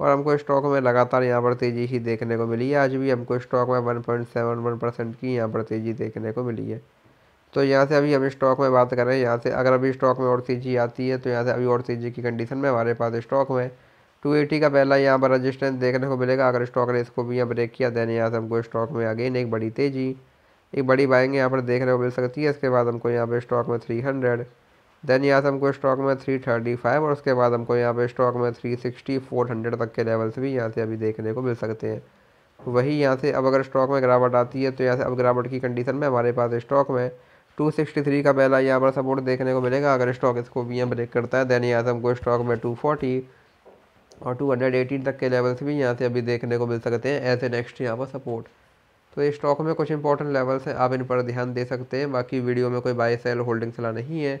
और हमको स्टॉक में लगातार यहाँ पर तेज़ी ही देखने को मिली है आज भी हमको स्टॉक में one point seven one percent की यहाँ पर तेज़ी देखने को मिली है तो यहाँ से अभी हम स्टॉक में बात कर रहे हैं यहाँ से अगर अभी स्टॉक में और तेज़ी आती है तो यहाँ से अभी और तेज़ी की कंडीशन में हमारे पास स्टॉक में टू एटी का पहला यहाँ पर रजिस्टेंस देखने को मिलेगा अगर स्टॉक ने इसको भी यहाँ ब्रेक किया देने यहाँ से हमको स्टॉक में अगेन एक बड़ी तेज़ी एक बड़ी बाइंग यहाँ पर देखने को मिल सकती है इसके बाद हमको यहाँ पर स्टॉक में थ्री हंड्रेड देन यहाँ से हमको स्टॉक में थ्री थर्टी फाइव और उसके बाद हमको यहाँ पे स्टॉक में थ्री सिक्सटी फोर हंड्रेड तक के लेवल्स भी यहाँ से अभी देखने को मिल सकते हैं वही यहाँ से अब अगर स्टॉक में गिरावट आती है तो यहाँ से अब गिरावट की कंडीशन में हमारे पास स्टॉक में टू थ्री का पहला यहाँ पर सपोर्ट देखने को मिलेगा अगर स्टॉक इसको भी यहाँ ब्रेक करता है देन यहाँ से हमको स्टॉक में टू फोर्टी और टू हंड्रेड एटीन तक के लेवल्स भी यहाँ से अभी देखने को मिल सकते हैं एज ए नेक्स्ट यहाँ पर सपोर्ट तो ये स्टॉक में कुछ इंपॉर्टेंट लेवल्स हैं आप इन पर ध्यान दे सकते हैं बाकी वीडियो में कोई बाय सेल होल्डिंग सलाह नहीं है